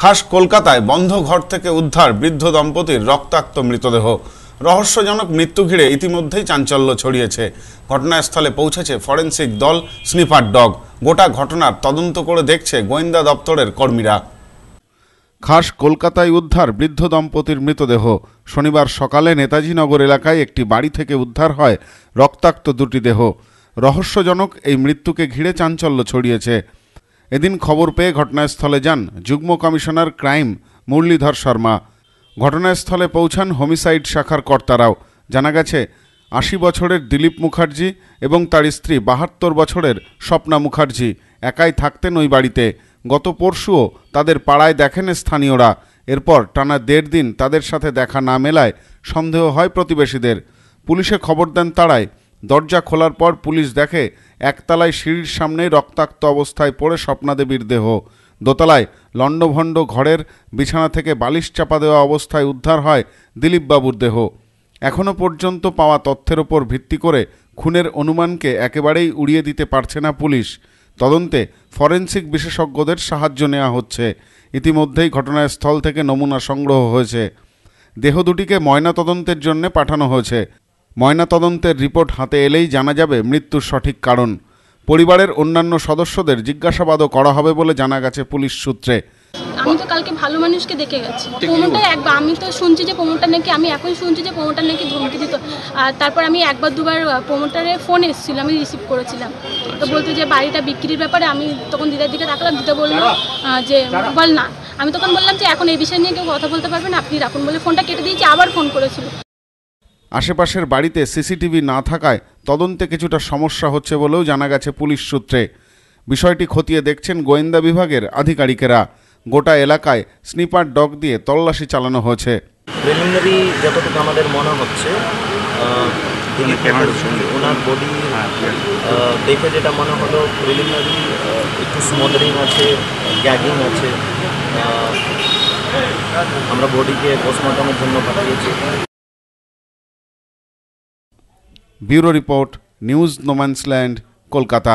খাস কলকাতায় বন্ধ ঘর থেকে উদ্ধার বৃদ্ধ দম্পতির রক্তাক্ত মৃতদেহ রহস্যজনক মৃত্যু ঘিরে ইতিমধ্যেই চাঞ্চল্য ছড়িয়েছে ঘটনাস্থলে পৌঁছেছে ফরেন্সিক দল স্নিফার ডগ গোটা ঘটনার তদন্ত করে দেখছে গোয়েন্দা দপ্তরের কর্মীরা খাস কলকাতায় উদ্ধার বৃদ্ধ দম্পতির মৃতদেহ শনিবার সকালে নেতাজি নগর এলাকায় একটি বাড়ি থেকে উদ্ধার হয় রক্তাক্ত দুটি দেহ রহস্যজনক এই মৃত্যুকে ঘিরে চাঞ্চল্য ছড়িয়েছে এদিন খবর পেয়ে ঘটনাস্থলে যান যুগ্ম কমিশনার ক্রাইম মুরলীধর শর্মা ঘটনাস্থলে পৌঁছান হোমিসাইড শাখার কর্তারাও জানা গেছে আশি বছরের দিলীপ মুখার্জি এবং তার স্ত্রী বাহাত্তর বছরের স্বপ্না মুখার্জি একাই থাকতেন ওই বাড়িতে গত পরশুও তাদের পাড়ায় দেখেন স্থানীয়রা এরপর টানা দেড় দিন তাদের সাথে দেখা না মেলায় সন্দেহ হয় প্রতিবেশীদের পুলিশে খবর দেন তারাই দরজা খোলার পর পুলিশ দেখে একতলায় সিঁড়ির সামনে রক্তাক্ত অবস্থায় পড়ে স্বপ্নাদেবীর দেহ দোতলায় লণ্ডভণ্ড ঘরের বিছানা থেকে বালিশ চাপা দেওয়া অবস্থায় উদ্ধার হয় দিলীপবাবুর দেহ এখনও পর্যন্ত পাওয়া তথ্যের ওপর ভিত্তি করে খুনের অনুমানকে একেবারেই উড়িয়ে দিতে পারছে না পুলিশ তদন্তে ফরেন্সিক বিশেষজ্ঞদের সাহায্য নেওয়া হচ্ছে ইতিমধ্যেই ঘটনাস্থল থেকে নমুনা সংগ্রহ হয়েছে দেহ দুটিকে ময়নাতদন্তের জন্য পাঠানো হয়েছে ময়নাতদন্তের রিপোর্ট হাতে এলেই জানা যাবে মৃত্যুর সঠিক কারণ পরিবারের অন্যান্য সদস্যদের জিজ্ঞাসাবাদও করা হবে বলে জানা গেছে পুলিশ সূত্রে আমি তো কালকে ভালো মানুষকে দেখে গেছি কোমরটা একবার আমি তো শুনছি যে কোমরটা নাকি আমি এখন শুনছি যে কোমরটা নাকি ধমকি দিত আর তারপর আমি একবার দুবার প্রমোটারে ফোন এসেছিল আমি রিসিভ করেছিলাম তো আচ্ছা। বলতো যে বাড়িটা বিক্রির ব্যাপারে আমি তখন দিদার দিকে তাকালাম দিদা বললো যে বল না আমি তখন বললাম যে এখন এই বিষয় নিয়ে কেউ কথা বলতে পারবেন আপনি রাখুন বলে ফোনটা কেটে দিয়েছি আবার ফোন করেছিল আশেপাশের বাড়িতে সিসিটিভি না থাকায় তদন্তে কিছুটা সমস্যা হচ্ছে বলেও জানা গেছে পুলিশ সূত্রে বিষয়টি খতিয়ে দেখছেন গোয়েন্দা বিভাগের আধিকারিকেরা গোটা এলাকায় স্নিপার ডগ দিয়ে তল্লাশি চালানো হয়েছে প্রিলিমিনারি যতটুকু আমাদের মনে হচ্ছে ওনার বডি হ্যাঁ, দেখে যেটা মনে হলো প্রিলিমিনারি একটু স্মদারিং আছে গ্যাগিং আছে আমরা বডিকে পোস্টমর্টমের জন্য পাঠিয়েছি bureau report news no man's land Kolkata